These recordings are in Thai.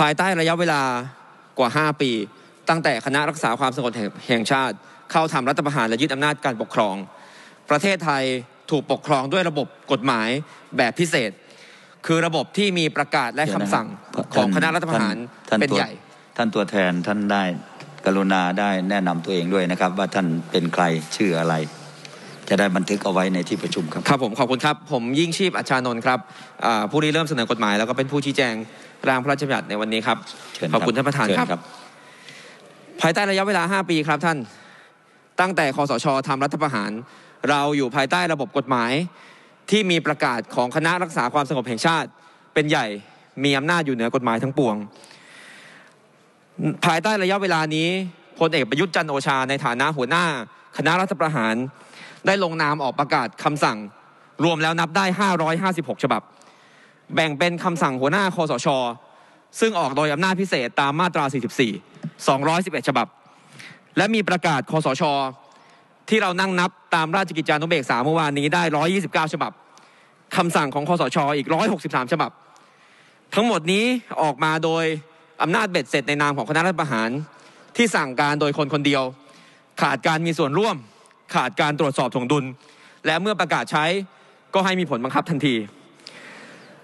ภายใต้ระยะเวลากว่า 5 ปี ตั้งแต่คณะรักษาความสงบแห่งชาติ เข้าทำรัฐประหาร และยึดอำนาจการปกครอง ประเทศไทยถูกปกครองด้วยระบบกฎหมายแบบพิเศษ คือระบบที่มีประกาศและคำสั่งของคณะรัฐประหารเป็นใหญ่ท่านตัวแทนท่านได้กรุณาได้แนะนำตัวเองด้วยนะครับว่าท่านเป็นใครชื่ออะไร จะได้บันทึกเอาไว้ในที่ประชุมครับครับผมขอบคุณครับผมยิ่งชีพอาชานนท์ครับผู้ริเริ่มเสนอกฎหมาย แล้วก็เป็นผู้ชี้แจงร่างพระราชบัญญัติในวันนี้ครับ ขอบคุณท่านประธานครับ ภายใต้ระยะเวลา 5 ปีครับท่าน ตั้งแต่คอสช ทำรัฐประหาร เราอยู่ภายใต้ระบบกฎหมาย ที่มีประกาศของคณะรักษาความสงบแห่งชาติเป็นใหญ่ มีอำนาจอยู่เหนือกฎหมายทั้งปวง ภายใต้ระยะเวลานี้พลเอกประยุทธ์จันโอชาในฐานะหัวหน้า คณะรัฐประหาร ได้ลงนามออกประกาศคำสั่ง รวมแล้วนับได้ 556 ฉบับแบ่งเป็นคำสั่งหัวหน้าคอสช ซึ่งออกโดยอำนาจพิเศษตามมาตรา 44 211 ฉบับ และมีประกาศคอสชที่เรานั่งนับตามราชกิจจานุเบกษาเมื่อวานนี้ได้ 129 ฉบับ คำสั่งของคอสชอีก 163 ฉบับ ทั้งหมดนี้ออกมาโดยอำนาจเบ็ดเสร็จในนามของคณะรัฐประหารที่สั่งการโดยคนคนเดียว ขาดการมีส่วนร่วมขาดการตรวจสอบถงดุล และเมื่อประกาศใช้ก็ให้มีผลบังคับทันที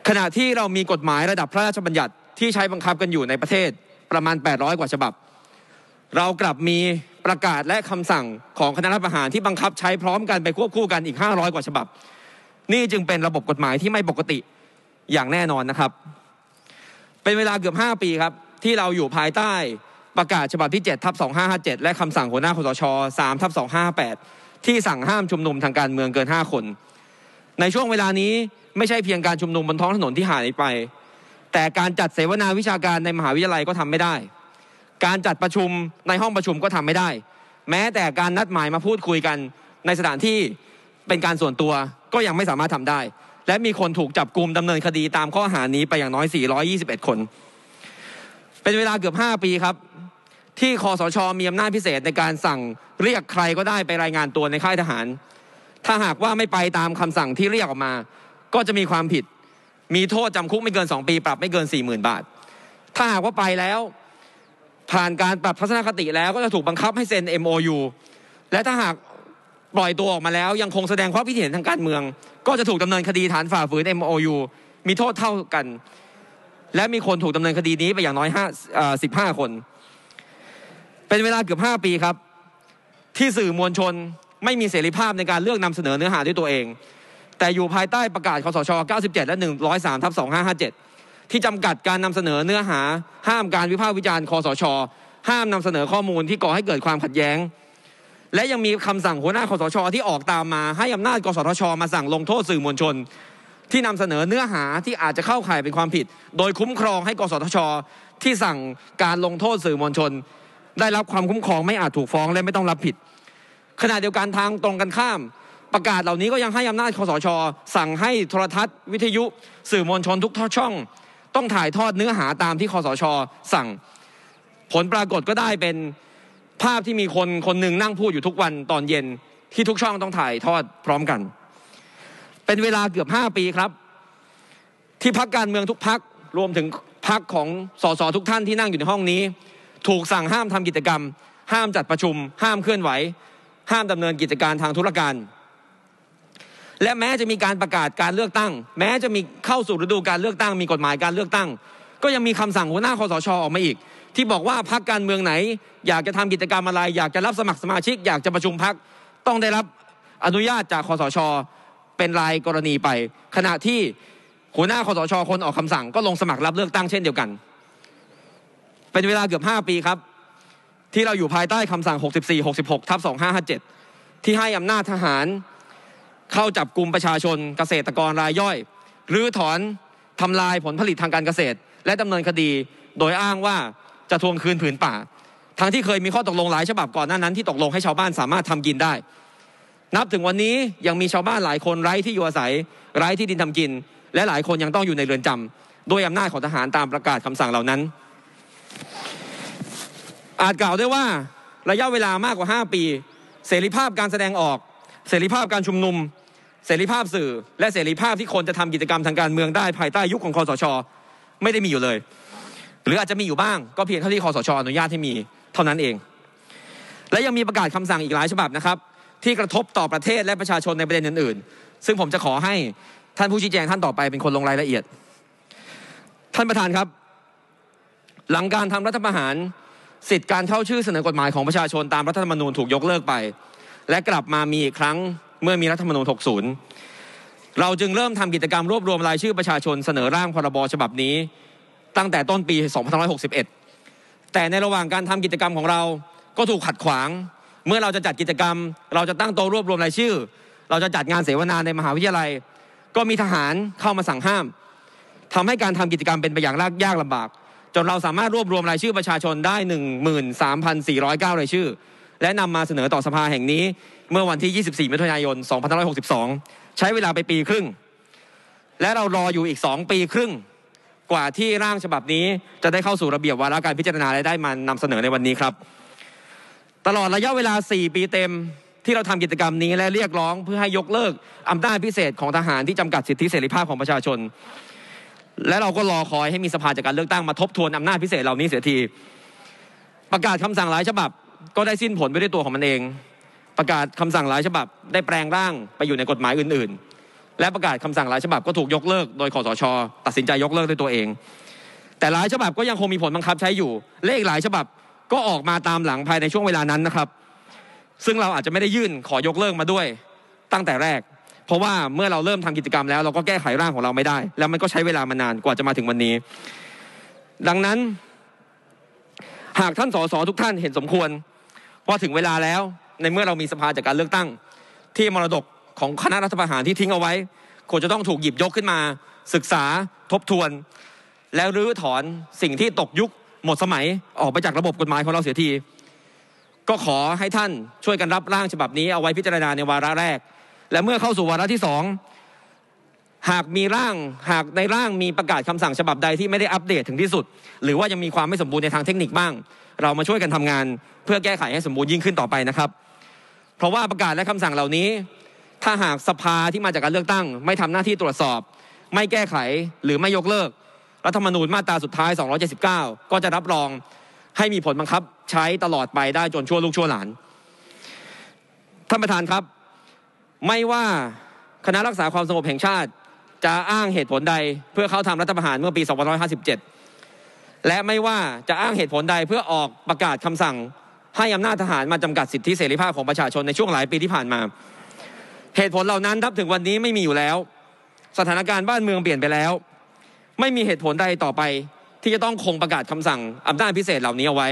ขณะที่เรามีกฎหมายระดับพระราชบัญญัติที่ใช้บังคับกันอยู่ในประเทศประมาณ 800 กว่าฉบับ เรากลับมีประกาศและคำสั่งของคณะรัฐประหารที่บังคับใช้พร้อมกันไปควบคู่กันอีก 500 กว่าฉบับ นี่จึงเป็นระบบกฎหมายที่ไม่ปกติอย่างแน่นอนนะครับ เป็นเวลาเกือบ 5 ปีครับ ที่เราอยู่ภายใต้ประกาศฉบับที่ 7ทับ2557และคำสั่งหัวหน้าคสช3ทับ2558 ที่สั่งห้ามชุมนุมทางการเมืองเกิน 5 คน ในช่วงเวลานี้ไม่ใช่เพียงการชุมนุมบนท้องถนนที่หายไป แต่การจัดเสวนาวิชาการในมหาวิทยาลัยก็ทำไม่ได้ การจัดประชุมในห้องประชุมก็ทำไม่ได้ แม้แต่การนัดหมายมาพูดคุยกันในสถานที่เป็นการส่วนตัวก็ยังไม่สามารถทำได้ และมีคนถูกจับกลุ่มดำเนินคดีตามข้อหานี้ไปอย่างน้อย421 คน เป็นเวลาเกือบ 5 ปีครับ ที่คอสชมีอำนาจพิเศษในการสั่งเรียกใครก็ได้ไปรายงานตัวในค่ายทหาร ถ้าหากว่าไม่ไปตามคำสั่งที่เรียกออกมาก็จะมีความผิด มีโทษจำคุกไม่เกิน 2 ปีปรับไม่เกิน 4 0,000 บาท ถ้าหากว่าไปแล้วผ่านการปรับทัศนคติแล้วก็จะถูกบังคับให้เซ็น MOU และถ้าหากปล่อยตัวออกมาแล้วยังคงแสดงความคิดเห็นทางการเมือง ก็จะถูกดำเนินคดีฐานฝ่าฝืน MOU มีโทษเท่ากัน และมีคนถูกดำเนินคดีนี้ไปอย่างน้อย5 15คน เป็นเวลาเกือบ5ปีครับที่สื่อมวลชนไม่มีเสรีภาพในการเลือกนำเสนอเนื้อหาด้วยตัวเองแต่อยู่ภายใต้ประกาศคสช 97 และ 103ทับ2557 ที่จำกัดการนำเสนอเนื้อหา ห้ามการวิพากษ์วิจารณ์คสช ห้ามนำเสนอข้อมูลที่ก่อให้เกิดความขัดแย้ง และยังมีคำสั่งหัวหน้าคสช ที่ออกตามมา ให้อำนาจกสทช มาสั่งลงโทษสื่อมวลชน ที่นำเสนอเนื้อหาที่อาจจะเข้าข่ายเป็นความผิด โดยคุ้มครองให้ กสทช ที่สั่งการลงโทษสื่อมวลชน ได้รับความคุ้มครองไม่อาจถูกฟ้องและไม่ต้องรับผิดขณะเดียวกันทางตรงกันข้ามประกาศเหล่านี้ก็ยังให้อำนาจคอสช สั่งให้โทรทัศน์วิทยุ สื่อมวลชนทุกท่อช่อง ต้องถ่ายทอดเนื้อหาตามที่คอสชสั่ง ผลปรากฏก็ได้เป็นภาพที่มีคนคนหนึ่งนั่งพูดอยู่ทุกวันตอนเย็นที่ทุกช่องต้องถ่ายทอดพร้อมกัน เป็นเวลาเกือบ5ปีครับ ที่พักการเมืองทุกพักรวมถึงพักของสสทุกท่านที่นั่งอยู่ในห้องนี้ ถูกสั่งห้ามทำกิจกรรม ห้ามจัดประชุม ห้ามเคลื่อนไหว ห้ามดำเนินกิจการทางธุรการและแม้จะมีการประกาศการเลือกตั้ง แม้จะมีเข้าสู่ฤดูการเลือกตั้งมีกฎหมายการเลือกตั้ง ก็ยังมีคำสั่งหัวหน้าคอสช ออกมาอีก ที่บอกว่าพักการเมืองไหน อยากจะทำกิจกรรมอะไร อยากจะรับสมัครสมาชิก อยากจะประชุมพัก ต้องได้รับอนุญาตจากคอสชเป็นรายกรณีไป ขณะที่หัวหน้าคอสช คนออกคำสั่งก็ลงสมัครรับเลือกตั้งเช่นเดียวกัน เป็นเวลาเกือบ5ปีครับ ที่เราอยู่ภายใต้คำสั่ง 64 66ทับ2557 ที่ให้อำนาจทหารเข้าจับกลุ่มประชาชนเกษตรกรรายย่อยหรือถอนทำลายผลผลิตทางการเกษตร และดำเนินคดีโดยอ้างว่าจะทวงคืนผืนป่า ทั้งที่เคยมีข้อตกลงหลายฉบับก่อนหน้านั้นที่ตกลงให้ชาวบ้านสามารถทำกินได้ นับถึงวันนี้ยังมีชาวบ้านหลายคนไร้ที่อยู่อาศัย ไร้ที่ดินทำกิน และหลายคนยังต้องอยู่ในเรือนจำดยอำนาจของทหารตามประกาศคำสั่งเหล่านั้น อาจกล่าวได้ว่าระยะเวลามากกว่า5ปี เสรีภาพการแสดงออกเสรีภาพการชุมนุม เสรีภาพสื่อและเสรีภาพที่คนจะทำกิจกรรมทางการเมืองได้ภายใต้ยุคของคอสชไม่ได้มีอยู่เลย หรืออาจจะมีอยู่บ้างก็เพียงเท่าที่คอสชอนุญาตให้มีเท่านั้นเอง และยังมีประกาศคำสั่งอีกหลายฉบับนะครับ ที่กระทบต่อประเทศและประชาชนในประเด็นอื่นๆซึ่งผมจะขอให้ท่านผู้ชี้แจงท่านต่อไปเป็นคนลงรายละเอียด ท่านประธานครับ หลังการทำรัฐประหารสิทธิ์การเข้าชื่อเสนอกฎหมายของประชาชนตามรัฐธรรมนูญถูกยกเลิกไปและกลับมามีอีกครั้งเมื่อมีรัฐธรรมนูญ 60 เราจึงเริ่มทำกิจกรรมรวบรวมรายชื่อประชาชนเสนอร่างพรบฉบับนี้ ตั้งแต่ต้นปี 2561 แต่ในระหว่างการทำกิจกรรมของเราก็ถูกขัดขวาง เมื่อเราจะจัดกิจกรรม เราจะตั้งโต๊ะรวบรวมรายชื่อ เราจะจัดงานเสวนาในมหาวิทยาลัย ก็มีทหารเข้ามาสั่งห้าม ทำให้การทำกิจกรรมเป็นไปอย่างยากลำบาก จนเราสามารถรวบรวมรายชื่อประชาชนได้ 13,409 รายชื่อและนำมาเสนอต่อสภาแห่งนี้ เมื่อวันที่ 24 มิถุนายน 2562 ใช้เวลาไปปีครึ่ง และเรารออยู่อีก 2 ปีครึ่ง กว่าที่ร่างฉบับนี้จะได้เข้าสู่ระเบียบวาระการพิจารณาและได้มานำเสนอในวันนี้ครับ ตลอดระยะเวลา 4 ปีเต็ม ที่เราทำกิจกรรมนี้และเรียกร้องเพื่อให้ยกเลิกอำนาจพิเศษของทหารที่จำกัดสิทธิเสรีภาพของประชาชน และเราก็รอคอยให้มีสภาจากการเลือกตั้งมาทบทวนอำนาจพิเศษเหล่านี้เสียที ประกาศคำสั่งหลายฉบับก็ได้สิ้นผลไปด้วยตัวของมันเอง ประกาศคำสั่งหลายฉบับได้แปลงร่างไปอยู่ในกฎหมายอื่นๆ และประกาศคำสั่งหลายฉบับก็ถูกยกเลิกโดยคอสชตัดสินใจยกเลิกด้วยตัวเอง แต่หลายฉบับก็ยังคงมีผลบังคับใช้อยู่และอีกหลายฉบับก็ออกมาตามหลังภายในช่วงเวลานั้นนะครับ ซึ่งเราอาจจะไม่ได้ยื่นขอยกเลิกมาด้วย ตั้งแต่แรก เพราะว่าเมื่อเราเริ่มทำกิจกรรมแล้วเราก็แก้ไขร่างของเราไม่ได้ แล้วมันก็ใช้เวลามานานกว่าจะมาถึงวันนี้ ดังนั้น หากท่านสสทุกท่านเห็นสมควรพอาถึงเวลาแล้วในเมื่อเรามีสภาจากการเลือกตั้ง ที่มรดกของคณะรัฐประหารที่ทิ้งเอาไว้ควรจะต้องถูกหยิบยกขึ้นมาศึกษาทบทวน แล้วรื้อถอนสิ่งที่ตกยุคหมดสมัยออกไปจากระบบกฎหมายของเราเสียที ก็ขอให้ท่านช่วยกันรับร่างฉบับนี้เอาไว้พิจารณาในวาระแรก และเมื่อเข้าสู่วาระที่สองหากมีร่างหากในร่างมีประกาศคำสั่งฉบับใดที่ไม่ได้อัปเดตถึงที่สุด หรือว่ายังมีความไม่สมบูรณ์ในทางเทคนิคบ้าง เรามาช่วยกันทำงานเพื่อแก้ไขให้สมบูรณ์ยิ่งขึ้นต่อไปนะครับ เพราะว่าประกาศและคำสั่งเหล่านี้ ถ้าหากสภาที่มาจากการเลือกตั้ง ไม่ทำหน้าที่ตรวจสอบ ไม่แก้ไขหรือไม่ยกเลิก รัฐธรรมนูญมาตราสุดท้าย 279 ก็จะรับรองให้มีผลบังคับใช้ตลอดไปได้จนชั่วลูกชั่วหลานท่านประธานครับ ไม่ว่าคณะรักษาความสงบแห่งชาติจะอ้างเหตุผลใดเพื่อเข้าทำรัฐประหารเมื่อปี 2557 และไม่ว่าจะอ้างเหตุผลใดเพื่อออกประกาศคำสั่ง ให้อำนาจทหารมาจำกัดสิทธิเสรีภาพของประชาชนในช่วงหลายปีที่ผ่านมา เหตุผลเหล่านั้นทับถึงวันนี้ไม่มีอยู่แล้ว สถานการณ์บ้านเมืองเปลี่ยนไปแล้ว ไม่มีเหตุผลใดต่อไปที่จะต้องคงประกาศคำสั่งอำนาจพิเศษเหล่านี้เอาไว้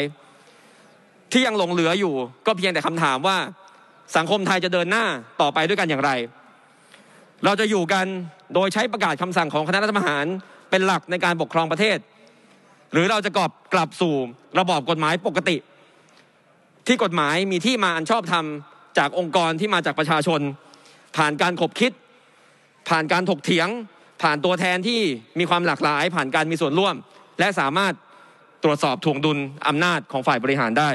ที่ยังหลงเหลืออยู่ก็เพียงแต่คำถามว่าสังคมไทยจะเดินหน้าต่อไปด้วยกันอย่างไร เราจะอยู่กันโดยใช้ประกาศคำสั่งของคณะรัฐประหารเป็นหลักในการปกครองประเทศ หรือเราจะกลับกลับสู่ระบอบกฎหมายปกติ ที่กฎหมายมีที่มาอันชอบธรรมจากองค์กรที่มาจากประชาชน ผ่านการขบคิด ผ่านการถกเถียง ผ่านตัวแทนที่มีความหลากหลายผ่านการมีส่วนร่วม และสามารถตรวจสอบถ่วงดุลอำนาจของฝ่ายบริหารได้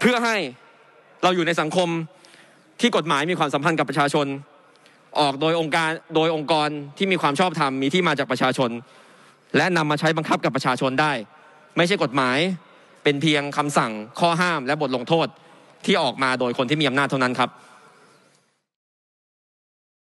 เพื่อให้เราอยู่ในสังคมที่กฎหมายมีความสัมพันธ์กับประชาชนออกโดยองค์การโดยองค์กรที่มีความชอบธรรมมีที่มาจากประชาชน และนำมาใช้บังคับกับประชาชนได้ ไม่ใช่กฎหมายเป็นเพียงคำสั่งข้อห้าม และบทลงโทษที่ออกมาโดยคนที่มีอำนาจเท่านั้นครับ